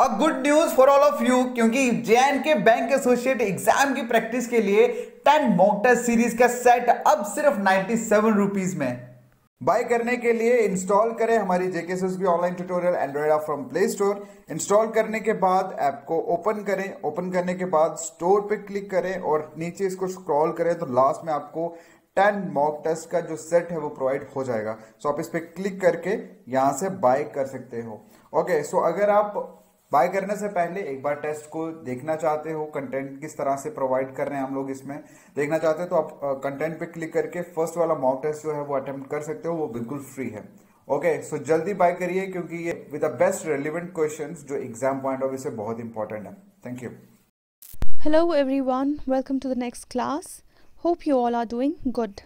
और good news for all of you क्योंकि J bank associate exam की practice के लिए टेन मोटर सीरीज का सेट अब सिर्फ नाइन्टी सेवन रुपीज में बाय करने के लिए इंस्टॉल करें हमारी जेके की online tutorial android app from play store install करने के बाद ऐप को ओपन करें ओपन करने के बाद स्टोर पे क्लिक करें और नीचे इसको स्क्रॉल करें तो लास्ट में आपको टेन मॉक टेस्ट का जो सेट है वो प्रोवाइड हो जाएगा सो so आप इस पर क्लिक करके यहाँ से बाय कर सकते हो ओके okay, सो so अगर आप बाय करने से पहले एक बार टेस्ट को देखना चाहते हो कंटेंट किस तरह से प्रोवाइड कर रहे हैं हम लोग इसमें देखना चाहते हो तो आप कंटेंट पे क्लिक करके फर्स्ट वाला मॉक टेस्ट जो है वो अटेम्प्ट कर सकते हो वो बिल्कुल फ्री है ओके सो जल्दी बाय करिए क्योंकि ये with the best relevant question जो एग्जाम पॉइंट ऑफ व्यू से बहुत इंपॉर्टेंट है thank you hello everyone welcome to the next class hope you all are doing good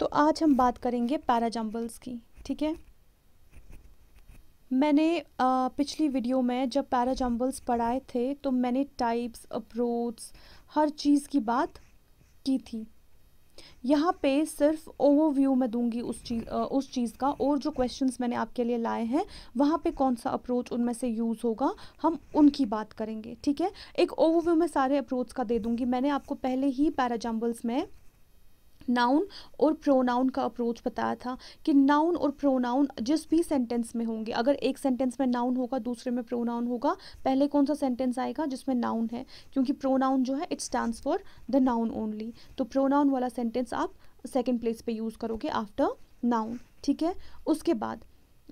तो आज हम बात करेंगे पैरा की ठीक है मैंने पिछली वीडियो में जब पैरा जम्बल्स पढ़ाए थे तो मैंने टाइप्स अप्रोच हर चीज़ की बात की थी यहाँ पे सिर्फ ओवरव्यू मैं दूंगी उस चीज़ उस चीज़ का और जो क्वेश्चंस मैंने आपके लिए लाए हैं वहाँ पे कौन सा अप्रोच उनमें से यूज़ होगा हम उनकी बात करेंगे ठीक है एक ओवरव्यू मैं सारे अप्रोच का दे दूंगी मैंने आपको पहले ही पैराजाम्बल्स में नाउन और प्रोनाउन का अप्रोच बताया था कि नाउन और प्रोनाउन जिस भी सेंटेंस में होंगे अगर एक सेंटेंस में नाउन होगा दूसरे में प्रोनाउन होगा पहले कौन सा सेंटेंस आएगा जिसमें नाउन है क्योंकि प्रोनाउन जो है it stand for the noun only तो प्रोनाउन वाला सेंटेंस आप सेकेंड प्लेस पर यूज़ करोगे आफ्टर नाउन ठीक है उसके बाद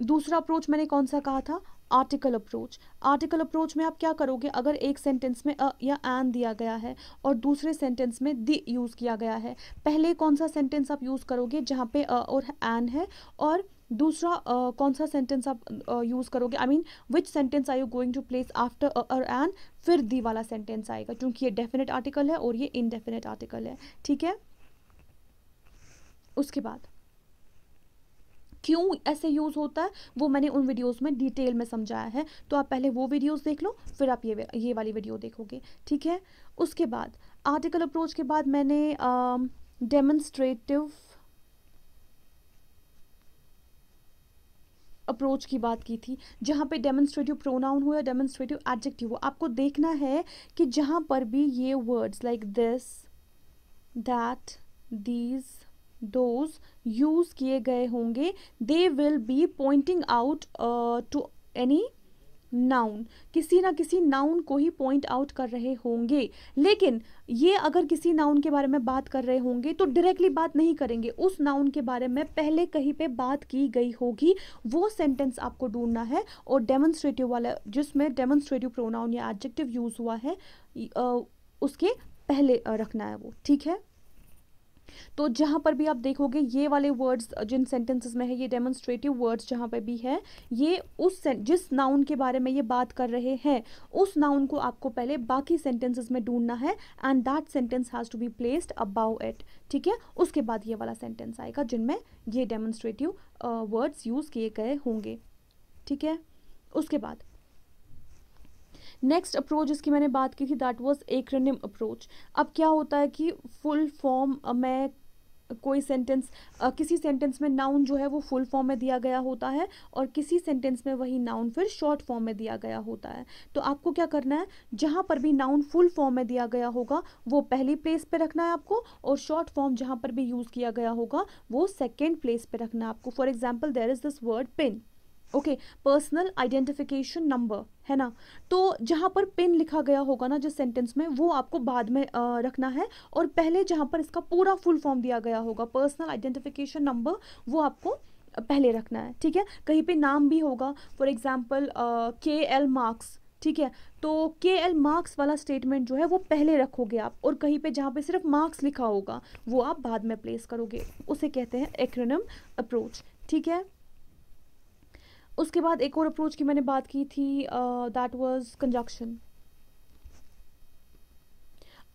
दूसरा अप्रोच मैंने कौन सा कहा था आर्टिकल अप्रोच आर्टिकल अप्रोच में आप क्या करोगे अगर एक सेंटेंस में अ या एन दिया गया है और दूसरे सेंटेंस में दि यूज़ किया गया है पहले कौन सा सेंटेंस आप यूज़ करोगे जहाँ पे अ और एन है और दूसरा uh, कौन सा सेंटेंस आप यूज़ uh, करोगे I mean which sentence are you going to place after और एन फिर दी वाला सेंटेंस आएगा क्योंकि ये डेफिनेट आर्टिकल है और ये इनडेफिनेट आर्टिकल है ठीक है उसके बाद क्यों ऐसे यूज़ होता है वो मैंने उन वीडियोस में डिटेल में समझाया है तो आप पहले वो वीडियोस देख लो फिर आप ये ये वाली वीडियो देखोगे ठीक है उसके बाद आर्टिकल अप्रोच के बाद मैंने डेमोन्स्ट्रेटिव अप्रोच की बात की थी जहाँ पे डेमोन्स्ट्रेटिव प्रोनाउन हो या डेमोन्स्ट्रेटिव एडजेक्टिव हो आपको देखना है कि जहाँ पर भी ये words like this that these those use किए गए होंगे they will be pointing out to any noun किसी ना किसी नाउन को ही पॉइंट आउट कर रहे होंगे लेकिन ये अगर किसी नाउन के बारे में बात कर रहे होंगे तो डायरेक्टली बात नहीं करेंगे उस नाउन के बारे में पहले कहीं पे बात की गई होगी वो सेंटेंस आपको ढूंढना है और डेमोन्स्ट्रेटिव वाला जिसमें डेमोन्स्ट्रेटिव प्रोनाउन या एडजेक्टिव यूज़ हुआ है उसके पहले रखना है वो ठीक है तो जहाँ पर भी आप देखोगे ये वाले वर्ड्स जिन सेंटेंसेस में है ये डेमोन्स्ट्रेटिव वर्ड्स जहाँ पर भी है ये उस जिस नाउन के बारे में ये बात कर रहे हैं उस नाउन को आपको पहले बाकी सेंटेंसेस में ढूंढना है and that sentence has to be placed above it ठीक है उसके बाद ये वाला सेंटेंस आएगा जिनमें ये डेमोन्स्ट्रेटिव वर्ड्स यूज़ किए गए होंगे ठीक है उसके बाद नेक्स्ट अप्रोच जिसकी मैंने बात की थी दैट वाज रनिम अप्रोच अब क्या होता है कि फुल फॉर्म मैं कोई सेंटेंस किसी सेंटेंस में नाउन जो है वो फुल फॉर्म में दिया गया होता है और किसी सेंटेंस में वही नाउन फिर शॉर्ट फॉर्म में दिया गया होता है तो आपको क्या करना है जहाँ पर भी नाउन फुल फॉर्म में दिया गया होगा वो पहली प्लेस पे रखना है आपको और शॉर्ट फॉर्म जहाँ पर भी यूज़ किया गया होगा वो सेकेंड प्लेस पे रखना है आपको for example there is this word PIN okay personal identification number है ना तो जहाँ पर पिन लिखा गया होगा ना जिस सेंटेंस में वो आपको बाद में आ, रखना है और पहले जहाँ पर इसका पूरा फुल फॉर्म दिया गया होगा पर्सनल आइडेंटिफिकेशन नंबर वो आपको पहले रखना है ठीक है कहीं पे नाम भी होगा for example Karl Marx ठीक है तो के एल मार्क्स वाला स्टेटमेंट जो है वो पहले रखोगे आप और कहीं पे जहाँ पे सिर्फ मार्क्स लिखा होगा वो आप बाद में प्लेस करोगे उसे कहते हैं एक्रोनम अप्रोच ठीक है उसके बाद एक और अप्रोच की मैंने बात की थी दैट वाज कंजक्शन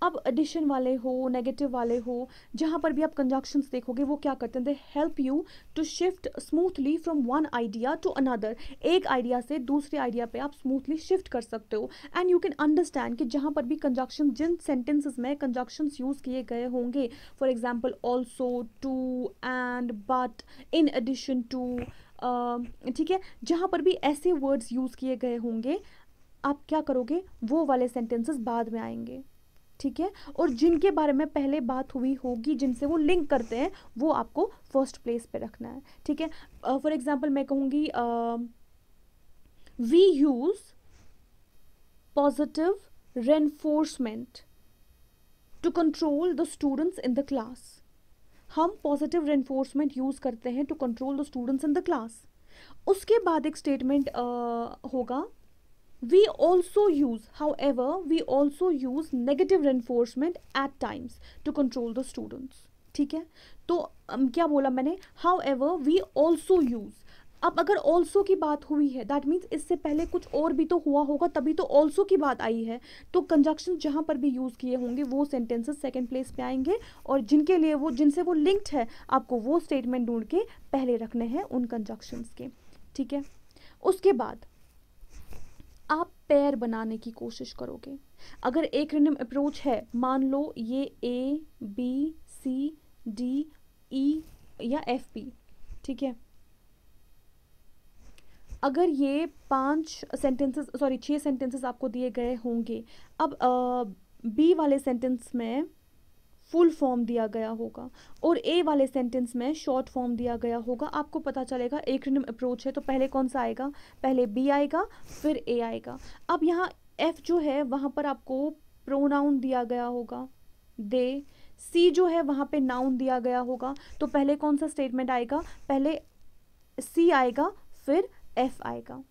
अब एडिशन वाले हो नेगेटिव वाले हो जहाँ पर भी आप कंजक्शंस देखोगे वो क्या करते हैं they help you to shift smoothly from one idea to another एक आइडिया से दूसरे आइडिया पे आप स्मूथली शिफ्ट कर सकते हो एंड यू कैन अंडरस्टैंड कि जहाँ पर भी कंजक्शन जिन सेंटेंसेस में कंजक्शंस यूज़ किए गए होंगे for example also too and but in addition to ठीक है जहाँ पर भी ऐसे वर्ड्स यूज़ किए गए होंगे आप क्या करोगे वो वाले सेंटेंसेस बाद में आएंगे ठीक है और जिनके बारे में पहले बात हुई होगी जिनसे वो लिंक करते हैं वो आपको फर्स्ट प्लेस पे रखना है ठीक है फॉर एग्जांपल मैं कहूँगी we use positive reinforcement to control the students in the class हम पॉजिटिव रेनफोर्समेंट यूज़ करते हैं to control the students in the class उसके बाद एक स्टेटमेंट होगा we also use however we also use negative reinforcement at times to control the students ठीक है तो um, क्या बोला मैंने however we also use अब अगर ऑल्सो की बात हुई है दैट मीन्स इससे पहले कुछ और भी तो हुआ होगा तभी तो ऑल्सो की बात आई है तो कंजक्शन जहाँ पर भी यूज़ किए होंगे वो सेंटेंसेस सेकेंड प्लेस पे आएंगे और जिनके लिए वो जिनसे वो लिंक्ड है आपको वो स्टेटमेंट ढूंढ के पहले रखने हैं उन कंजक्शंस के ठीक है उसके बाद आप पैर बनाने की कोशिश करोगे अगर एक रिनम अप्रोच है मान लो ये A B C D E या एफ पी ठीक है अगर ये पाँच सेंटेंसेस सॉरी छः सेंटेंसेस आपको दिए गए होंगे अब बी वाले सेंटेंस में फुल फॉर्म दिया गया होगा और ए वाले सेंटेंस में शॉर्ट फॉर्म दिया गया होगा आपको पता चलेगा एक अप्रोच है तो पहले कौन सा आएगा पहले बी आएगा फिर ए आएगा अब यहाँ एफ जो है वहाँ पर आपको प्रोनाउन दिया गया होगा दे सी जो है वहाँ पे नाउन दिया गया होगा तो पहले कौन सा स्टेटमेंट आएगा पहले सी आएगा फिर एफ आएगा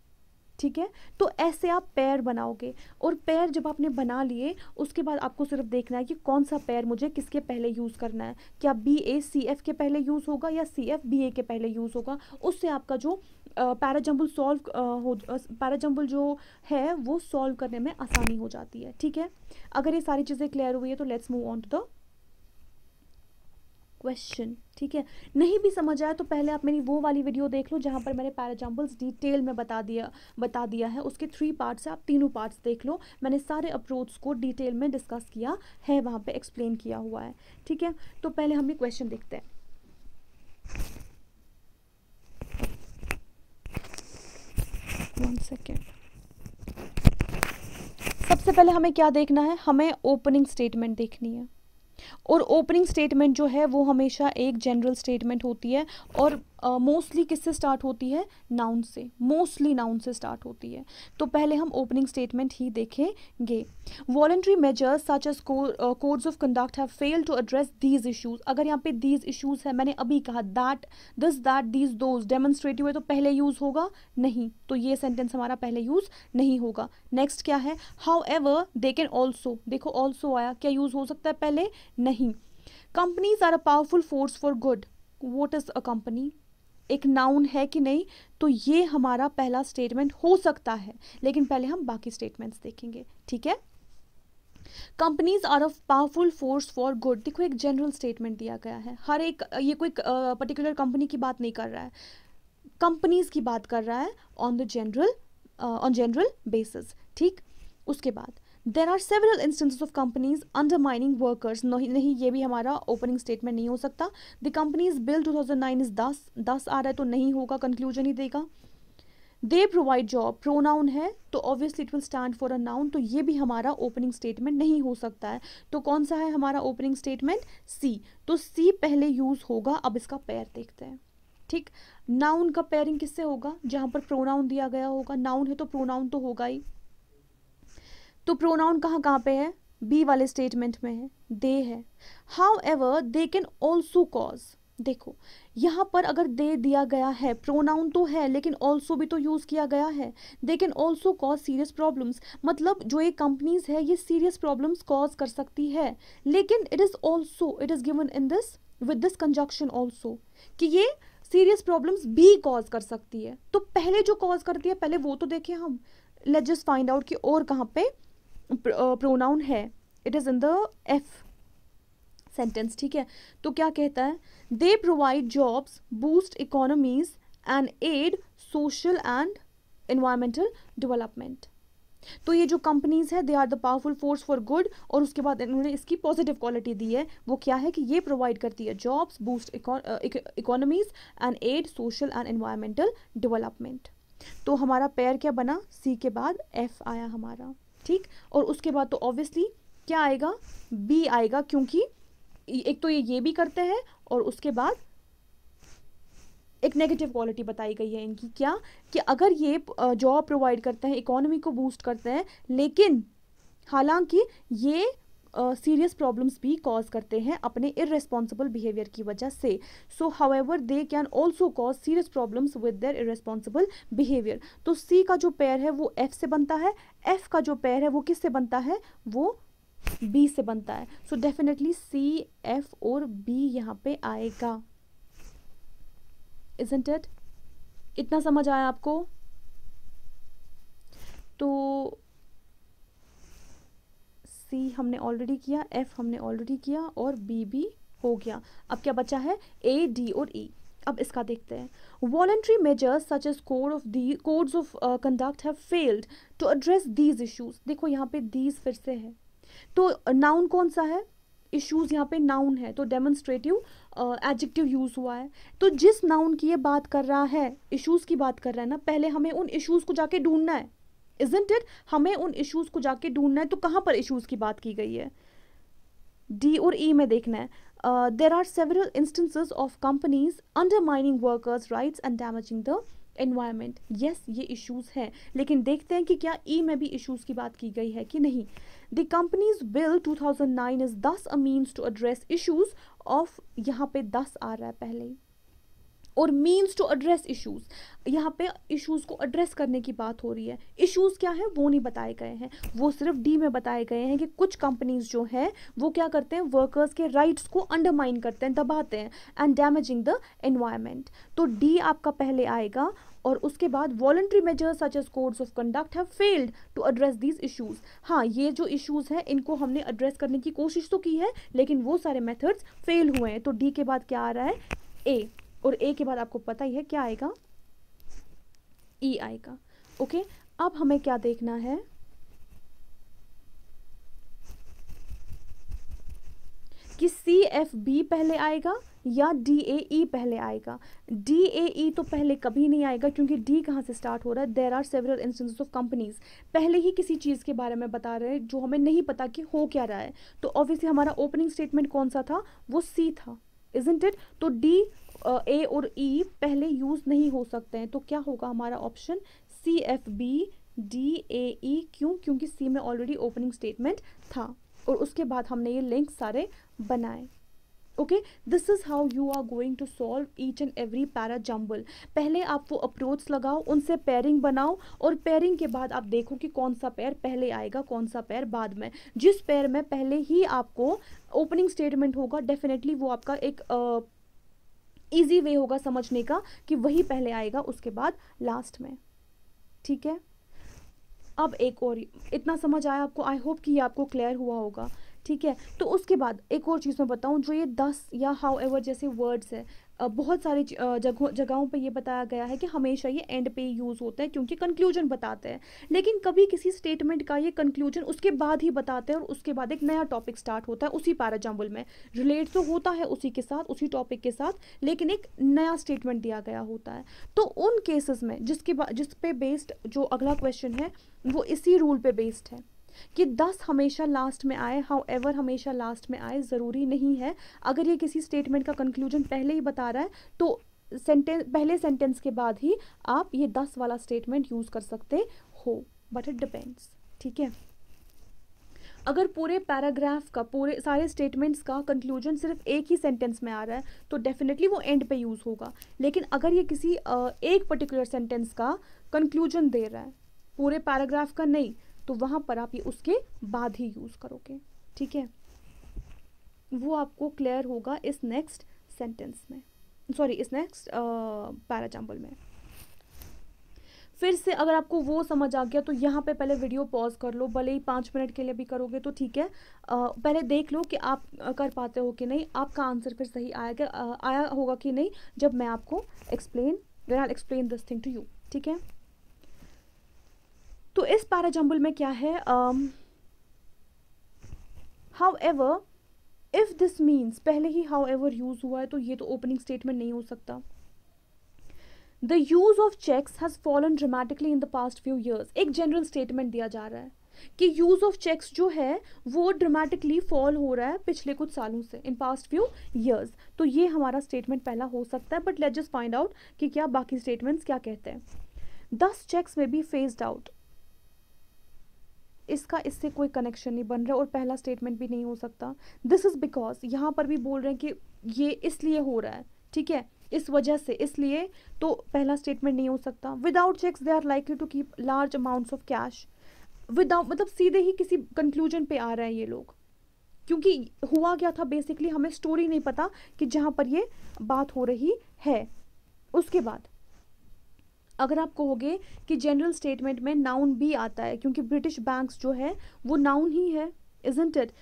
ठीक है तो ऐसे आप पैर बनाओगे और पैर जब आपने बना लिए उसके बाद आपको सिर्फ देखना है कि कौन सा पैर मुझे किसके पहले यूज़ करना है क्या बी ए सी एफ के पहले यूज़ होगा या सी एफ बी ए के पहले यूज़ होगा उससे आपका जो पैराजम्बल सॉल्व हो पैराजम्बल जो है वो सॉल्व करने में आसानी हो जाती है ठीक है अगर ये सारी चीज़ें क्लियर हुई है तो let's move on to the question ठीक है नहीं भी समझ आया तो पहले आप मेरी वो वाली वीडियो देख लो जहाँ पर मैंने एग्जाम्पल्स डिटेल में बता दिया बता दिया है उसके थ्री पार्ट्स है आप तीनों पार्ट्स देख लो मैंने सारे अप्रोच को डिटेल में डिस्कस किया है वहाँ पे एक्सप्लेन किया हुआ है ठीक है तो पहले हम ये क्वेश्चन देखते हैं सबसे पहले हमें क्या देखना है हमें ओपनिंग स्टेटमेंट देखनी है और ओपनिंग स्टेटमेंट जो है वो हमेशा एक जनरल स्टेटमेंट होती है और मोस्टली uh, किससे स्टार्ट होती है नाउन से मोस्टली नाउन से स्टार्ट होती है तो पहले हम ओपनिंग स्टेटमेंट ही देखेंगे voluntary measures such as codes of conduct have fail to address these issues अगर यहाँ पे दीज इशूज़ है मैंने अभी कहा that this that these those demonstrative है तो पहले यूज़ होगा नहीं तो ये सेंटेंस हमारा पहले यूज़ नहीं होगा नेक्स्ट क्या है however they can also देखो ऑल्सो आया क्या यूज़ हो सकता है पहले नहीं companies are a powerful force for good what is a company एक नाउन है कि नहीं तो ये हमारा पहला स्टेटमेंट हो सकता है लेकिन पहले हम बाकी स्टेटमेंट्स देखेंगे ठीक है companies are a powerful force for good देखो एक जनरल स्टेटमेंट दिया गया है हर एक ये कोई पर्टिकुलर कंपनी की बात नहीं कर रहा है कंपनीज की बात कर रहा है on the general on general basis ठीक उसके बाद there are several instances of companies mining workers नहीं ये भी हमारा ओपनिंग स्टेटमेंट नहीं हो सकता द कंपनीज बिल 2009 इज दस दस आ रहा है तो नहीं होगा कंक्लूजन ही देगा दे प्रोवाइड जॉब प्रोनाउन है तो obviously it will stand for a noun तो ये भी हमारा ओपनिंग स्टेटमेंट नहीं हो सकता है तो कौन सा है हमारा ओपनिंग स्टेटमेंट सी तो सी पहले यूज़ होगा अब इसका पैर देखते हैं ठीक नाउन का पेयरिंग किससे होगा जहाँ पर प्रोनाउन दिया गया होगा नाउन है तो प्रोनाउन तो होगा ही तो प्रोनाउन कहाँ कहाँ पे है बी वाले स्टेटमेंट में है दे है however they can also cause देखो यहाँ पर अगर दे दिया गया है प्रोनाउन तो है लेकिन ऑल्सो भी तो यूज़ किया गया है they can also cause serious problems मतलब जो ये कंपनीज है ये सीरियस प्रॉब्लम्स कॉज कर सकती है लेकिन it is also it is given in this with this conjunction also कि ये सीरियस प्रॉब्लम्स भी कॉज कर सकती है तो पहले जो कॉज करती है पहले वो तो देखें हम लेट जस्ट फाइंड आउट कि और कहाँ पे प्रोनाउन है it is in the F sentence ठीक है तो क्या कहता है they provide jobs boost economies and aid social and environmental development तो ये जो कंपनीज है they are the powerful force for good और उसके बाद इन्होंने इसकी पॉजिटिव क्वालिटी दी है वो क्या है कि ये प्रोवाइड करती है jobs boost economies and aid social and environmental development तो हमारा पैर क्या बना सी के बाद एफ आया हमारा ठीक और उसके बाद तो ऑब्वियसली क्या आएगा बी आएगा क्योंकि एक तो ये ये भी करते हैं और उसके बाद एक नेगेटिव क्वालिटी बताई गई है इनकी क्या कि अगर ये जॉब प्रोवाइड करते हैं इकोनॉमी को बूस्ट करते हैं लेकिन हालांकि ये सीरियस प्रॉब्लम्स भी कॉज करते हैं अपने इरेस्पॉन्सिबल बिहेवियर की वजह से so however they can also cause serious problems with their irresponsible behaviour तो सी का जो पैर है वो एफ से बनता है एफ का जो पैर है वो किस से बनता है वो बी से बनता है सो डेफिनेटली सी एफ और बी यहाँ पे आएगा इज इट इतना समझ आया आपको तो सी हमने ऑलरेडी किया एफ हमने ऑलरेडी किया और बी भी हो गया अब क्या बचा है ए डी और ई e. अब इसका देखते हैं voluntary measures such as code of the codes of conduct have failed to address these issues देखो यहाँ पे दीज फिर से है तो नाउन uh, कौन सा है इश्यूज यहाँ पे नाउन है तो डेमोन्स्ट्रेटिव एडजेक्टिव यूज़ हुआ है तो जिस नाउन की ये बात कर रहा है इश्यूज़ की बात कर रहा है ना पहले हमें उन इश्यूज़ को जाके ढूंढना है इजेंट इट हमें उन इश्यूज़ को जाके ढूंढना है तो कहाँ पर इश्यूज़ की बात की गई है डी और ई e में देखना है there are several instances of companies undermining workers rights and damaging the environment yes ये इशूज हैं लेकिन देखते हैं कि क्या ई e में भी इशूज की बात की गई है कि नहीं the companies bill nine is this a means to address issues of यहाँ पे दस आ रहा है पहले ही और मीन्स टू एड्रेस इशूज़ यहाँ पे इशूज़ को एड्रेस करने की बात हो रही है इशूज़ क्या है वो नहीं बताए गए हैं वो सिर्फ डी में बताए गए हैं कि कुछ कंपनीज जो हैं वो क्या करते हैं वर्कर्स के राइट्स को अंडरमाइन करते हैं दबाते हैं एंड डैमेजिंग द एनवायरमेंट तो डी आपका पहले आएगा और उसके बाद voluntary measures such as codes of conduct have failed to address these issues हाँ ये जो इशूज़ हैं इनको हमने एड्रेस करने की कोशिश तो की है लेकिन वो सारे मेथड्स फेल हुए हैं तो डी के बाद क्या आ रहा है ए और ए के बाद आपको पता ही है क्या आएगा ई e आएगा ओके अब हमें क्या देखना है कि सी एफ बी पहले आएगा या डी ए ई पहले आएगा डी ए ई तो पहले कभी नहीं आएगा क्योंकि डी कहाँ से स्टार्ट हो रहा है there are several instances of companies पहले ही किसी चीज़ के बारे में बता रहे हैं जो हमें नहीं पता कि हो क्या रहा है तो ऑब्वियसली हमारा ओपनिंग स्टेटमेंट कौन सा था वो सी था इजेंट इट तो डी ए और ई e पहले यूज़ नहीं हो सकते हैं तो क्या होगा हमारा option C F B D A E क्यों क्योंकि सी में ऑलरेडी ओपनिंग स्टेटमेंट था और उसके बाद हमने ये लिंक सारे बनाए okay this is how you are going to solve each and every para jumble पहले आप वो अप्रोच लगाओ उनसे पेयरिंग बनाओ और पेयरिंग के बाद आप देखो कि कौन सा पैर पहले आएगा कौन सा पैर बाद में जिस पैर में पहले ही आपको ओपनिंग स्टेटमेंट होगा डेफिनेटली वो आपका एक uh, इजी वे होगा समझने का कि वही पहले आएगा उसके बाद लास्ट में ठीक है अब एक और इतना समझ आया आपको आई होप कि ये आपको क्लियर हुआ होगा ठीक है तो उसके बाद एक और चीज़ मैं बताऊं जो ये दस या हाउ एवर जैसे वर्ड्स है बहुत सारी जगहों जगहों पर यह बताया गया है कि हमेशा ये एंड पे यूज़ होता है क्योंकि कंक्लूजन बताते हैं लेकिन कभी किसी स्टेटमेंट का ये कंक्लूजन उसके बाद ही बताते हैं और उसके बाद एक नया टॉपिक स्टार्ट होता है उसी पैराजाम्बल में रिलेट तो होता है उसी के साथ उसी टॉपिक के साथ लेकिन एक नया स्टेटमेंट दिया गया होता है तो उन केसेस में जिसके जिस पे बेस्ड जो अगला क्वेश्चन है वो इसी रूल पे बेस्ड है कि दस हमेशा लास्ट में आए हाउ एवर हमेशा लास्ट में आए ज़रूरी नहीं है अगर ये किसी स्टेटमेंट का कंक्लूजन पहले ही बता रहा है तो सेंटें पहले सेंटेंस के बाद ही आप ये दस वाला स्टेटमेंट यूज़ कर सकते हो बट इट डिपेंड्स ठीक है अगर पूरे पैराग्राफ का पूरे सारे स्टेटमेंट्स का कंक्लूजन सिर्फ एक ही सेंटेंस में आ रहा है तो डेफिनेटली वो एंड पे यूज़ होगा लेकिन अगर ये किसी एक पर्टिकुलर सेंटेंस का कंक्लूजन दे रहा है पूरे पैराग्राफ का नहीं तो वहाँ पर आप ये उसके बाद ही यूज़ करोगे ठीक है वो आपको क्लियर होगा इस नेक्स्ट सेंटेंस में सॉरी इस नेक्स्ट पैराजाम्पल में फिर से अगर आपको वो समझ आ गया तो यहाँ पे पहले वीडियो पॉज कर लो भले ही पाँच मिनट के लिए भी करोगे तो ठीक है आ, पहले देख लो कि आप कर पाते हो कि नहीं आपका आंसर फिर सही आएगा आया होगा कि नहीं जब मैं आपको explain then I explain this thing to you ठीक है तो इस पैरा में क्या है however if this means पहले ही हाउ एवर यूज़ हुआ है तो ये तो ओपनिंग स्टेटमेंट नहीं हो सकता the use of cheques has fallen dramatically in the past few years एक जनरल स्टेटमेंट दिया जा रहा है कि यूज़ ऑफ चेक्स जो है वो ड्रामेटिकली फॉल हो रहा है पिछले कुछ सालों से इन पास्ट फ्यू ईयर्स तो ये हमारा स्टेटमेंट पहला हो सकता है but let just find out कि क्या बाकी स्टेटमेंट्स क्या कहते हैं दस cheques may B faced out इसका इससे कोई कनेक्शन नहीं बन रहा और पहला स्टेटमेंट भी नहीं हो सकता दिस इज़ बिकॉज यहाँ पर भी बोल रहे हैं कि ये इसलिए हो रहा है ठीक है इस वजह से इसलिए तो पहला स्टेटमेंट नहीं हो सकता without cheques they are likely to keep large amounts of cash without मतलब सीधे ही किसी कंक्लूजन पे आ रहे हैं ये लोग क्योंकि हुआ क्या था बेसिकली हमें स्टोरी नहीं पता कि जहाँ पर ये बात हो रही है उसके बाद अगर आप कहोगे कि जनरल स्टेटमेंट में नाउन भी आता है क्योंकि ब्रिटिश बैंक्स जो है वो नाउन ही है इजेंट इट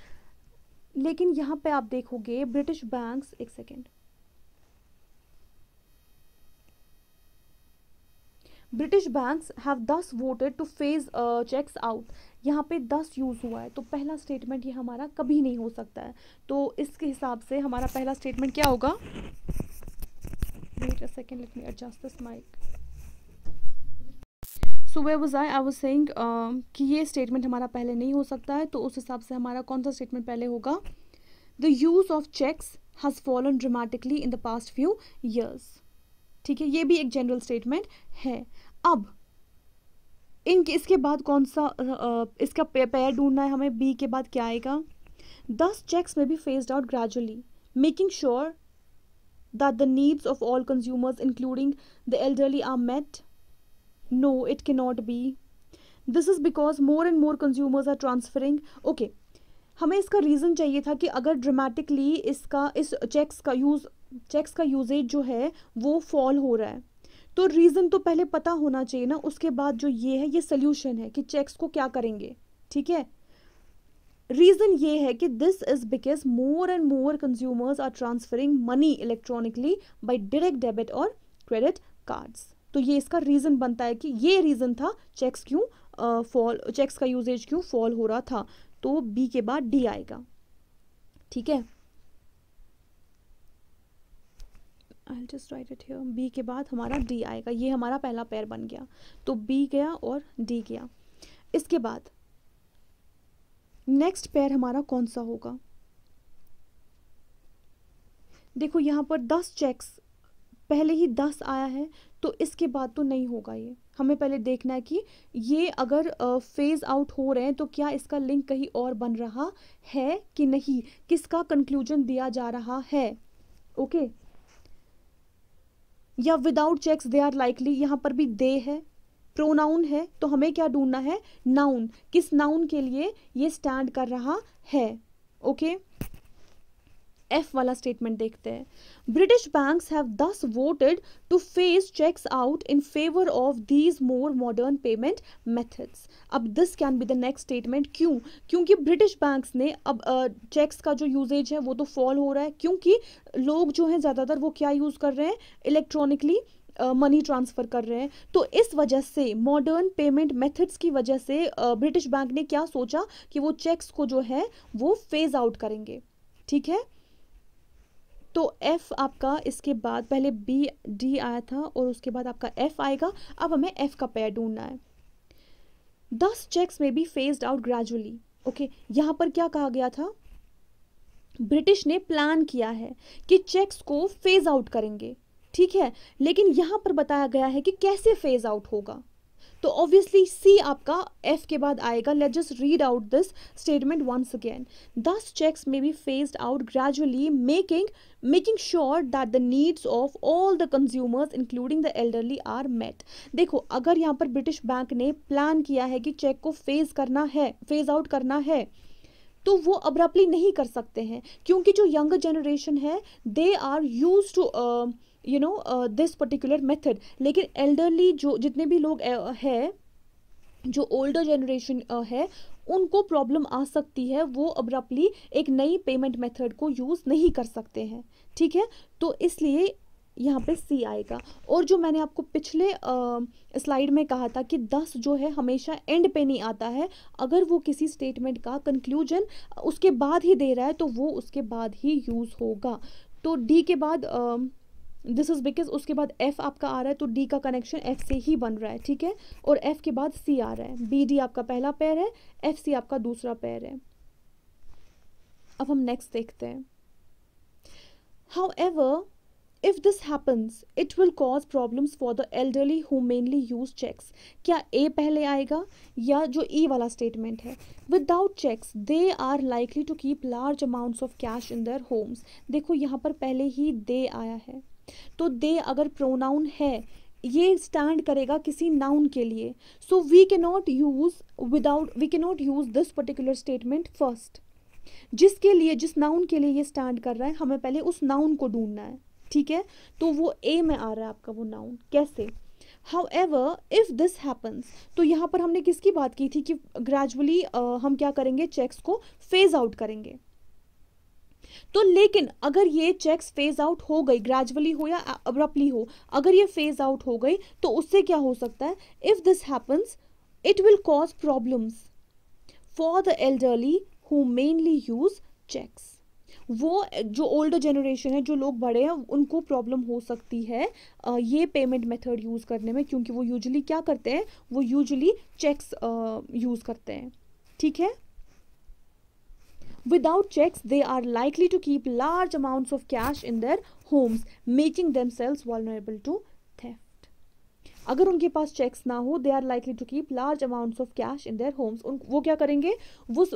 लेकिन यहाँ पे आप देखोगे ब्रिटिश बैंक्स एक second British banks have this voted to phase cheques out यहाँ पे दस यूज़ हुआ है तो पहला स्टेटमेंट ये हमारा कभी नहीं हो सकता है तो इसके हिसाब से हमारा पहला स्टेटमेंट क्या होगा second let me adjust this mic so where was I I was saying कि ये स्टेटमेंट हमारा पहले नहीं हो सकता है तो उस हिसाब से हमारा कौन सा स्टेटमेंट पहले होगा the use of cheques has fallen dramatically in the past few years ठीक है ये भी एक जनरल स्टेटमेंट है अब इन इसके बाद कौन सा इसका पैर ढूंढना है हमें बी के बाद क्या आएगा दस चेक्स में भी phased out gradually making sure that the needs of all consumers including the elderly are met No, it cannot be. This is because more and more consumers are transferring. Okay, हमें इसका reason चाहिए था कि अगर dramatically इसका इस checks का use checks का यूजेज जो है वो फॉल हो रहा है तो रीज़न तो पहले पता होना चाहिए ना उसके बाद जो ये है ये सोल्यूशन है कि चेक्स को क्या करेंगे ठीक है रीज़न ये है कि this is because more and more consumers are transferring money electronically by direct debit और क्रेडिट कार्ड्स तो ये इसका रीज़न बनता है कि ये रीज़न था चेक्स क्यों फॉल चेक्स का यूजेज क्यों फॉल हो रहा था तो बी के बाद डी आएगा ठीक है I just write it here B के बाद हमारा डी आएगा ये हमारा पहला पैर बन गया तो बी गया और डी गया इसके बाद नेक्स्ट पैर हमारा कौन सा होगा देखो यहाँ पर दस चेक्स पहले ही दस आया है तो इसके बाद तो नहीं होगा ये हमें पहले देखना है कि ये अगर फेज़ आउट हो रहे हैं तो क्या इसका लिंक कहीं और बन रहा है कि नहीं किसका कंक्लूजन दिया जा रहा है ओके okay. या without cheques they are likely यहां पर भी दे है प्रोनाउन है तो हमें क्या ढूंढना है नाउन किस नाउन के लिए ये स्टैंड कर रहा है ओके okay? एफ वाला स्टेटमेंट देखते हैं British banks have this voted to phase cheques out in favour of these more modern payment methods अब this can be the next statement क्यों क्योंकि ब्रिटिश बैंक्स ने अब चेक्स uh, का जो यूजेज है वो तो फॉल हो रहा है क्योंकि लोग जो हैं ज़्यादातर वो क्या यूज़ कर रहे हैं इलेक्ट्रॉनिकली मनी uh, ट्रांसफ़र कर रहे हैं तो इस वजह से मॉडर्न पेमेंट मेथड्स की वजह से ब्रिटिश uh, बैंक ने क्या सोचा कि वो चेक्स को जो है वो फेज़ आउट करेंगे ठीक है तो एफ़ आपका इसके बाद पहले बी डी आया था और उसके बाद आपका एफ़ आएगा अब हमें एफ़ का पेयर ढूंढना है this cheques may be phase out gradually okay यहां पर क्या कहा गया था ब्रिटिश ने प्लान किया है कि चेक्स को फेज आउट करेंगे ठीक है लेकिन यहां पर बताया गया है कि कैसे फेज आउट होगा तो ऑब्वियसली सी आपका एफ के बाद आएगा let just read out this statement once again this cheques may be phased out gradually making making sure that the needs of all the consumers including the elderly are met देखो अगर यहाँ पर British bank ने plan किया है कि check को phase करना है फेज आउट करना है तो वो अब्रप्टली नहीं कर सकते हैं क्योंकि जो यंगर जनरेशन है they are use to you know this particular method लेकिन एल्डरली जो जितने भी लोग हैं जो ओल्डर जनरेशन है उनको प्रॉब्लम आ सकती है वो अब्रप्टली एक नई पेमेंट मेथड को यूज़ नहीं कर सकते हैं ठीक है तो इसलिए यहाँ पे सी आएगा और जो मैंने आपको पिछले स्लाइड में कहा था कि दस जो है हमेशा एंड पे नहीं आता है अगर वो किसी स्टेटमेंट का कंक्लूजन उसके बाद ही दे रहा है तो वो उसके बाद ही यूज़ होगा तो डी के बाद आ, दिस इज़ बिकॉज उसके बाद एफ़ आपका आ रहा है तो डी का कनेक्शन एफ़ से ही बन रहा है ठीक है और एफ़ के बाद सी आ रहा है बी डी आपका पहला पैर है एफ़ सी आपका दूसरा पैर है अब हम नेक्स्ट देखते हैं however if this happens it will cause problems for the elderly who mainly use cheques क्या ए पहले आएगा या जो ई e वाला स्टेटमेंट है without cheques they are likely to keep large amounts of cash in their homes देखो यहाँ पर पहले ही दे आया है तो दे अगर प्रोनाउन है ये स्टैंड करेगा किसी नाउन के लिए so we can not use without we can not use this particular statement first जिसके लिए जिस नाउन के लिए ये स्टैंड कर रहा है हमें पहले उस नाउन को ढूंढना है ठीक है तो वो ए में आ रहा है आपका वो नाउन कैसे however if this happens तो यहाँ पर हमने किसकी बात की थी कि ग्रेजुअली uh, हम क्या करेंगे चेक्स को फेज आउट करेंगे तो लेकिन अगर ये चेक्स फेज आउट हो गई ग्रेजुअली हो या अब्रप्टली हो अगर ये फेज आउट हो गई तो उससे क्या हो सकता है if this happens it will cause problems for the elderly who mainly use cheques वो जो ओल्डर जनरेशन है जो लोग बड़े हैं उनको प्रॉब्लम हो सकती है ये पेमेंट मेथड यूज़ करने में क्योंकि वो यूजुअली क्या करते हैं वो यूजली चेक्स यूज़ करते हैं ठीक है Without checks, they are likely to keep large amounts of cash in their homes, making themselves vulnerable to theft. अगर उनके पास चेक्स ना हो they are likely to keep large amounts of cash in their homes उन वो क्या करेंगे वो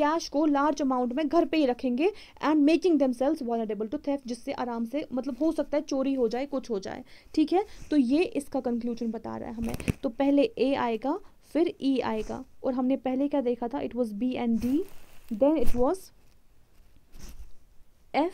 cash को लार्ज अमाउंट में घर पे ही रखेंगे and making themselves vulnerable to theft जिससे आराम से मतलब हो सकता है चोरी हो जाए कुछ हो जाए ठीक है तो ये इसका कंक्लूजन बता रहा है हमें तो पहले ए आएगा फिर ई e आएगा और हमने पहले क्या देखा था it was B and D then it was F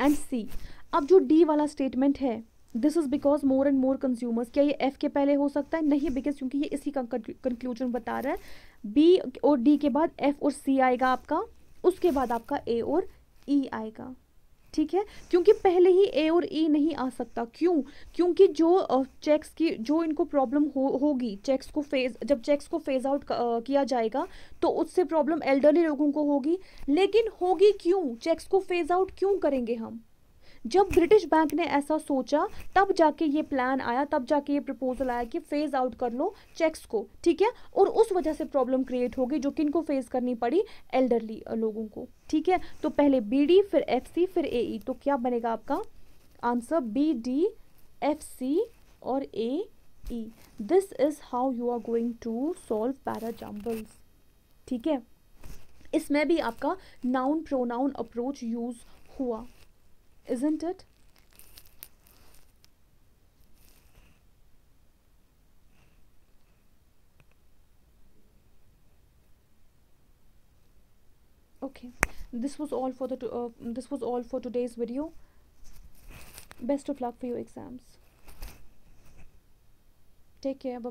and C अब जो डी वाला स्टेटमेंट है this is because more and more consumers क्या ये एफ के पहले हो सकता है नहीं बिकॉज क्योंकि ये इसी का कंक्लूजन बता रहा है बी और डी के बाद एफ और सी आएगा आपका उसके बाद आपका ए और ई e आएगा ठीक है क्योंकि पहले ही ए और ई e नहीं आ सकता क्यों क्योंकि जो चेक्स की जो इनको प्रॉब्लम हो होगी चेक्स को फेज जब चेक्स को फेज आउट किया जाएगा तो उससे प्रॉब्लम एल्डरली लोगों को होगी लेकिन होगी क्यों चेक्स को फेज आउट क्यों करेंगे हम जब ब्रिटिश बैंक ने ऐसा सोचा तब जाके ये प्लान आया तब जाके ये प्रपोजल आया कि फेज आउट कर लो चेक्स को ठीक है और उस वजह से प्रॉब्लम क्रिएट होगी जो किन को फेस करनी पड़ी एल्डरली लोगों को ठीक है तो पहले बी फिर एफ फिर ए e, तो क्या बनेगा आपका answer B D F C और A E this is how you are going to solve parajumbles ठीक है इसमें भी आपका नाउन प्रोनाउन अप्रोच यूज हुआ isn't it? okay this was all for the uh, this was all for today's video best of luck for your exams take care bye